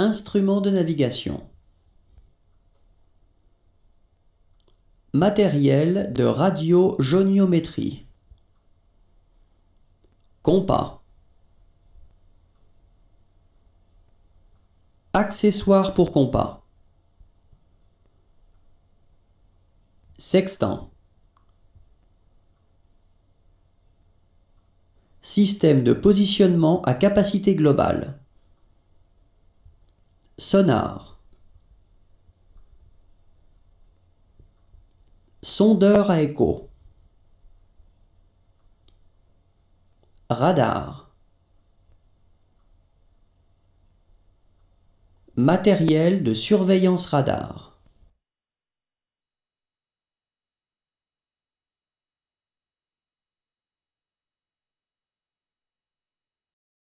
Instruments de navigation. Matériel de radiogoniométrie. Compas. Accessoires pour compas. Sextant. Système de positionnement à capacité globale. Sonar Sondeur à écho. Radar. Matériel de surveillance radar.